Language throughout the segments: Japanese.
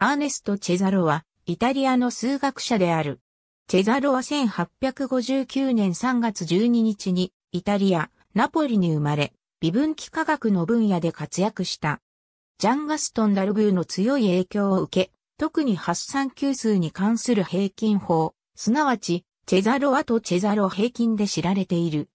アーネスト・チェザロは、イタリアの数学者である。チェザロは1859年3月12日に、イタリア、ナポリに生まれ、微分岐科学の分野で活躍した。ジャンガストン・ダルブーの強い影響を受け、特に発散級数に関する平均法、すなわち、チェザロアとチェザロ平均で知られている。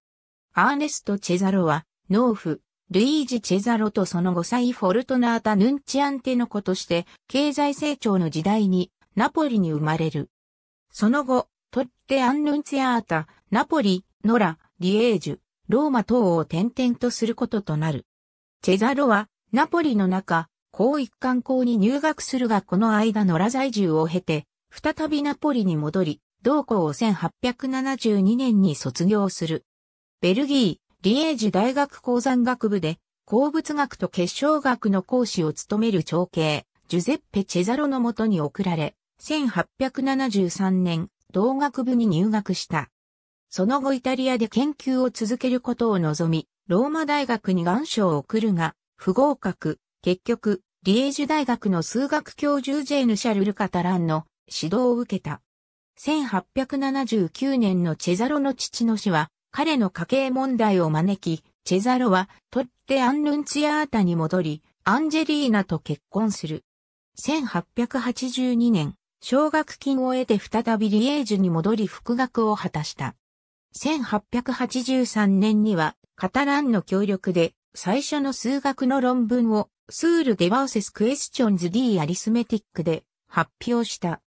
アーネスト・チェザロは、農夫、ルイージ・チェザロとその5歳フォルトナータ・ヌンチアンテの子として、経済成長の時代に、ナポリに生まれる。その後、トッテ・アン・ヌンツィアータ、ナポリ、ノラ、リエージュ、ローマ等を転々とすることとなる。チェザロは、ナポリの中、高一貫校に入学するがこの間ノラ在住を経て、再びナポリに戻り、同校を1872年に卒業する。ベルギー、リエージュ大学鉱山学部で、鉱物学と結晶学の講師を務める長兄、ジュゼッペ・チェザロのもとに送られ、1873年、同学部に入学した。その後イタリアで研究を続けることを望み、ローマ大学に願書を送るが、不合格、結局、リエージュ大学の数学教授ジェーヌ・シャルル・カタランの指導を受けた。1879年のチェザロの父の死は、彼の家計問題を招き、チェザロはとってアンヌンツィアータに戻り、アンジェリーナと結婚する。1882年、奨学金を得て再びリエージュに戻り復学を果たした。1883年には、カタランの協力で、最初の数学の論文を、スール・デ・バーセス・クエスチョンズ・ディ・アリスメティックで発表した。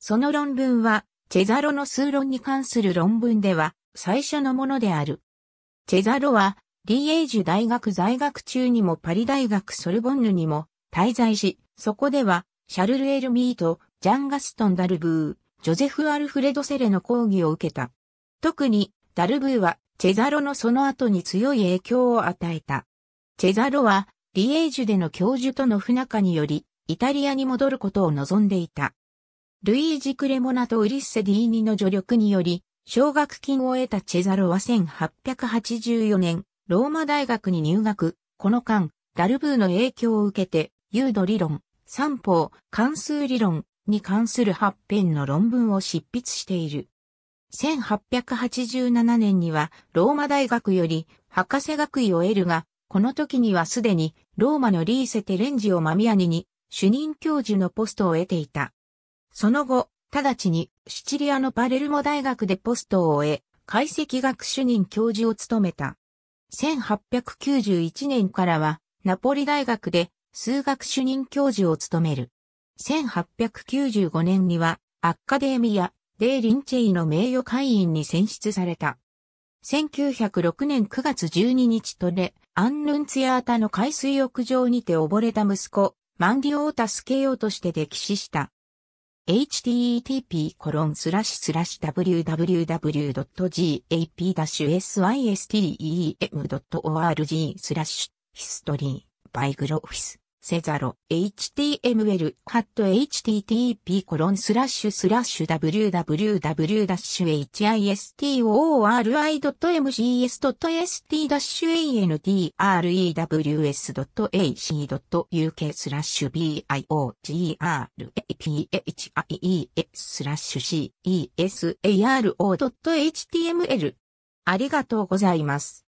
その論文は、チェザロの数論に関する論文では、最初のものである。チェザロは、リエージュ大学在学中にもパリ大学ソルボンヌにも滞在し、そこでは、シャルル・エル・ミート、ジャン・ガストン・ダルブー、ジョゼフ・アルフレド・セレの講義を受けた。特に、ダルブーは、チェザロのその後に強い影響を与えた。チェザロは、リエージュでの教授との不仲により、イタリアに戻ることを望んでいた。ルイージ・クレモナとウリッセ・ディーニの助力により、奨学金を得たチェザロは1884年、ローマ大学に入学。この間、ダルブーの影響を受けて、誘導理論、三法、関数理論に関する発編の論文を執筆している。1887年には、ローマ大学より博士学位を得るが、この時にはすでに、ローマのリーセ・テレンジオ・マミアニに、主任教授のポストを得ていた。その後、直ちにシチリアのパレルモ大学でポストを終え、解析学主任教授を務めた。1891年からは、ナポリ大学で数学主任教授を務める。1895年には、アッカデミア・デー・リンチェイの名誉会員に選出された。1906年9月12日とレ、アンヌンツヤータの海水浴場にて溺れた息子、マンディオを助けようとして溺死した。http://www.gap-system.org スラッシュヒストリーバイグロフィスせざろ、html、ハット http コロンスラッシュスラッシュ w w w h i s t o r i m c s s t a n d r e w s a c u k スラッシュ biographies スラッシュ cesaro.html ありがとうございます。